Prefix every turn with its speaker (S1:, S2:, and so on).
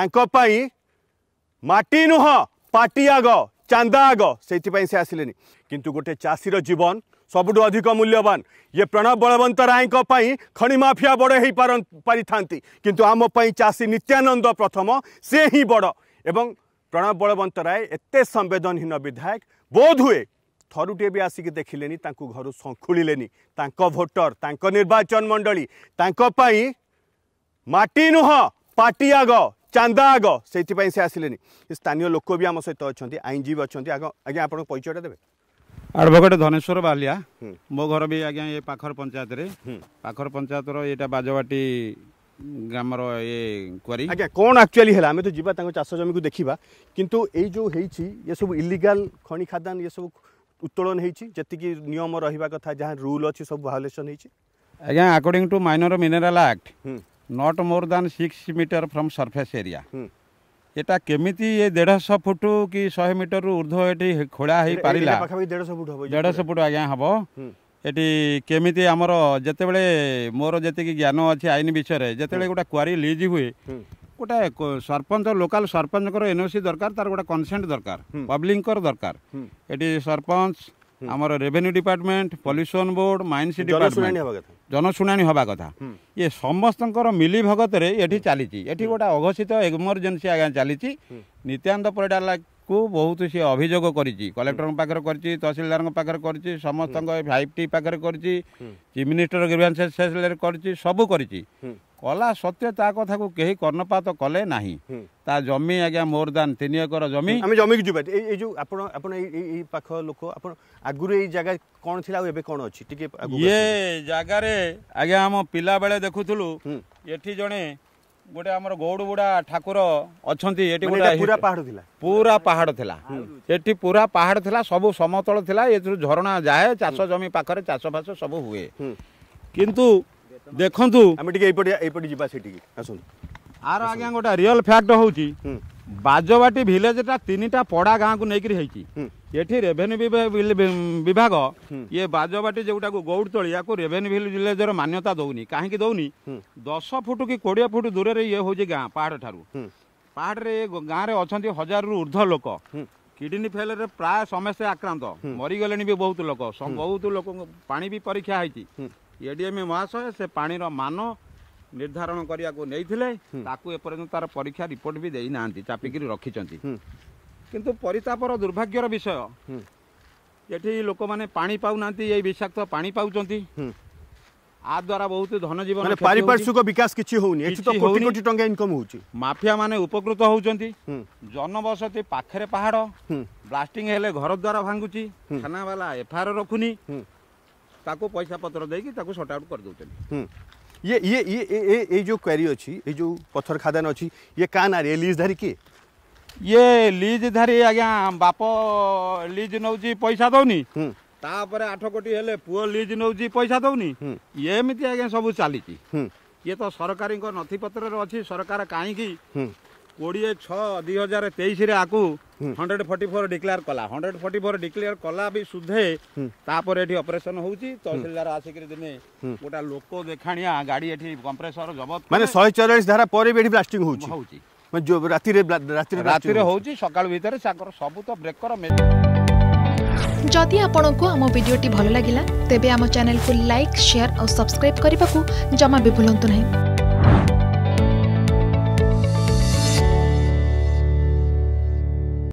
S1: আনকপাই মাটি নহ পাটিয়াগ চান্দাগ সেইতি পই সে আসিলেনি কিন্তু গটে চাসিৰ জীৱন সবটো অধিক মূল্যৱান এই প্ৰণৱ বৰবন্ত ৰায়ক পই খণী মাফিয়া বঢ়ে হেই পৰন্ত পৰি থানতি কিন্তু আমপই চাসি নিত্যানন্দ প্ৰথম সেইহি বড় এবং প্ৰণৱ বৰবন্ত ৰায় এতে সংবেদনহিন বিধায়ক বোধ হুয়ে অথুটে বি আসি গে দেখিলেনি তাকু ঘৰু সংখুলিলেনি তাকো ভটৰ তাকো নিৰ্বাচন মণ্ডলী তাকো পই মাটি নহ পাটিয়াগ ଚାନ୍ଦା ଆଗ ସେଇଥିପାଇଁ ସେ ଆସିଲେନି ସ୍ଥାନୀୟ ଲୋକ ବି ଆମ ସହିତ ଅଛନ୍ତି ଆଇନଜୀବୀ ଅଛନ୍ତି ଆଗ ଆଜ୍ଞା ଆପଣଙ୍କ ପରିଚୟଟା ଦେବେ
S2: ଆଡ଼ଭୋକେଟ୍ ଧନେଶ୍ୱର ବାଲିଆ ମୋ ଘର ବି ଆଜ୍ଞା ଏ ପାଖର ପଞ୍ଚାୟତରେ
S1: ପାଖର ପଞ୍ଚାୟତର ଏଇଟା ବାଜବାଟି ଗ୍ରାମର ଏ କ୍ୱାରି ଆଜ୍ଞା କ'ଣ ଆକ୍ଚୁଆଲି ହେଲା ଆମେ ତ ଯିବା ତାଙ୍କ ଚାଷ ଜମିକୁ ଦେଖିବା କିନ୍ତୁ ଏଇ ଯେଉଁ ହେଇଛି ଏସବୁ ଇଲିଗାଲ୍ ଖଣି ଖାଦାନ ଏସବୁ ଉତ୍ତୋଳନ ହେଇଛି ଯେତିକି ନିୟମ ରହିବା କଥା ଯାହା ରୁଲ୍ ଅଛି ସବୁ ଭାଓଲେସନ୍ ହେଇଛି ଆଜ୍ଞା
S2: according to minor mineral act not more than six metre from surface area এটা কেমিতি এ দেড়শো ফুট কি শহে মিটর ঊর্ধ্ব এটি খোলা হয়ে পারিলা দেড়শো ফুট আজ্ঞা হব এটি কেমিতি আমার যেতবে মোর যেত জ্ঞান অছি আইন বিষয়ে যেতবে গোটা কোয়ারি লিজ হুয়ে গোটা সরপঞ্চ লোকাল সরপঞ্চর এনওসি দরকার তার গোটা কনসেন্ট দরকার পব্লিকর দরকার এটি সরপঞ্চ ଆମର revenue department pollution board mines department ଜନଶୁଣାଣି ହେବା କଥା ଇଏ ସମସ୍ତଙ୍କର ମିଲିଭଗତରେ ଏଠି ଚାଲିଛି ଏଠି ଗୋଟେ ଅଘୋଷିତ ଏମର୍ଜେନ୍ସି ଆଜ୍ଞା ଚାଲିଛି ନିତ୍ୟାନ୍ତ ପରିଡ଼ାଲାକୁ ବହୁତ ସିଏ ଅଭିଯୋଗ କରିଛି କଲେକ୍ଟରଙ୍କ ପାଖରେ କରିଛି ତହସିଲଦାରଙ୍କ ପାଖରେ କରିଛି ସମସ୍ତଙ୍କ ଫାଇଭ୍ ଟି ପାଖରେ କରିଛି ଚିଫ୍ ମିନିଷ୍ଟର ଗ୍ରିଭାନ୍ସେସ୍ କରିଛି ସବୁ କରିଛି କଲା ସତ୍ୟ ତା କଥାକୁ କେହି କର୍ଣ୍ଣପାତ କଲେ ନାହିଁ ତା ଜମି ଆଜ୍ଞା ମୋର ଦାନ ତିନି ଏକର ଜମି ଆମେ ଜମିକି
S1: ଯିବା ଏଇ ଏଇ ଯେଉଁ ଆପଣ ଆପଣ ଏଇ ପାଖ ଲୋକ ଆପଣ ଆଗରୁ ଏଇ ଜାଗା କ'ଣ ଥିଲା ଆଉ ଏବେ କ'ଣ ଅଛି ଟିକେ ଇଏ ଜାଗାରେ
S2: ଆଜ୍ଞା ଆମ ପିଲାବେଳେ ଦେଖୁଥିଲୁ ଏଠି ଜଣେ ଗୋଟେ ଆମର ଗୌଡ଼ବୁଡ଼ା ଠାକୁର ଅଛନ୍ତି ଏଠି ଗୋଟେ ପୁରା ପାହାଡ଼ ଥିଲା ପୁରା ପାହାଡ଼ ଥିଲା ଏଠି ପୁରା ପାହାଡ଼ ଥିଲା ସବୁ ସମତଳ ଥିଲା ଏଥିରୁ ଝରଣା ଯାଏ ଚାଷ ଜମି ପାଖରେ ଚାଷବାସ ସବୁ ହୁଏ କିନ୍ତୁ
S1: ଦେଖନ୍ତୁ ଆମେ ଟିକେ ଏଇପଟେ ଏଇପଟେ ଯିବା ସେଠିକି ଆସନ୍ତୁ
S2: ଆର ଆଜ୍ଞା ଗୋଟେ ରିଅଲ ଫ୍ୟାକ୍ଟ ହଉଛି ବାଜବାଟି ଭିଲେଜଟା ତିନିଟା ପଡ଼ା ଗାଁକୁ ନେଇକିରି ହେଇଛି ଏଠି ରେଭେନ୍ୟୁ ବିଭାଗ ଇଏ ବାଜବାଟି ଯେଉଁଟାକୁ ଗୌଡ଼ତଳି ୟାକୁ ରେଭେନ୍ୟୁ ଭିଲେଜର ମାନ୍ୟତା ଦଉନି କାହିଁକି ଦଉନି ଦଶ ଫୁଟ କି କୋଡ଼ିଏ ଫୁଟ ଦୂରରେ ଇଏ ହଉଛି ଗାଁ ପାହାଡ଼ ଠାରୁ ପାହାଡ଼ରେ ଏ ଗାଁରେ ଅଛନ୍ତି ହଜାରରୁ ଉର୍ଦ୍ଧ୍ୱ ଲୋକ କିଡ଼ନୀ ଫେଲରେ ପ୍ରାୟ ସମସ୍ତେ ଆକ୍ରାନ୍ତ ମରିଗଲେଣି ବି ବହୁତ ଲୋକ ବହୁତ ଲୋକଙ୍କ ପାଣି ବି ପରୀକ୍ଷା ହେଇଛି ଏଡିଏମ୍ ମହାଶୟ ସେ ପାଣିର ମାନ ନିର୍ଦ୍ଧାରଣ କରିବାକୁ ନେଇଥିଲେ ତାକୁ ଏପର୍ଯ୍ୟନ୍ତ ତାର ପରୀକ୍ଷା ରିପୋର୍ଟ ବି ଦେଇନାହାନ୍ତି ଚାପିକିରି ରଖିଛନ୍ତି କିନ୍ତୁ ପରିତାପର ଦୁର୍ଭାଗ୍ୟର ବିଷୟ ଏଠି ଲୋକମାନେ ପାଣି ପାଉନାହାନ୍ତି ଏଇ ବିଷାକ୍ତ ପାଣି ପାଉଛନ୍ତି ଆ ଦ୍ୱାରା ବହୁତ ଧନଜୀବନ ପାରିପାର୍ଶ୍ୱିକ
S1: ବିକାଶ କିଛି ହଉନି ଏଠି ତ କୋଟି କୋଟି ଟଙ୍କା ଇନକମ୍ ହେଉଛି ମାଫିଆମାନେ
S2: ଉପକୃତ ହେଉଛନ୍ତି ଜନବସତି ପାଖରେ ପାହାଡ଼ ବ୍ଲାଷ୍ଟିଂ ହେଲେ ଘର ଦ୍ୱାର ଭାଙ୍ଗୁଛି ଥାନାବାଲା ଏଫଆଇଆର୍ ରଖୁନି ତାକୁ ପଇସା ପତ୍ର ଦେଇକି ତାକୁ ସର୍ଟ ଆଉଟ୍ କରିଦେଉଛନ୍ତି
S1: ये ये ये ये जो क्वेरी अच्छी ये जो पत्थर खादान अच्छी ये कान आ रही है लीजधारी किए ये लीजधारी आज्ञा बाप लीज नौ
S2: पैसा दौनी ତାପରେ ଆଠ କୋଟି ହେଲେ ପୁଅ ଲିଜ୍ ନେଉଛି ପଇସା ଦେଉନି ଏମିତି ଆଜ୍ଞା ସବୁ ଚାଲିଛି ଇଏ ତ ସରକାରୀଙ୍କ ନଥିପତ୍ରରେ ଅଛି ସରକାର କାହିଁକି কোড়িয়ে ছ দুই হাজার তেইশে আকু হন্ড্রেড ফর্টি ফোর ডিক্লেয়ার কলা হন্ড্রেড ফর্টি ফোর ডিক্লেয়ার কলা বি সুদ্ধে তাপরে এটি অপরেশন হচ্ছে তহসিলদার আসিকি দিনে গোটা লোক দেখাণিয়া গাড়ি এটি কম্প্রেসর জবত মানে
S1: শহে চৌরাশ ধারা পরে এটি ব্লাষ্টিং হচ্ছে হচ্ছে রাতে রাতে রাতিরে হচ্ছে সকাল ভিতরে তাঁর সবু তো ব্রেকর
S2: যদি আপনার আম ভিডিওটি ভাল লাগিলা তেবে আম চ্যানেলকে লাইক শেয়ার ও সবসক্রাইব
S1: করা জমা বি ভুলতু না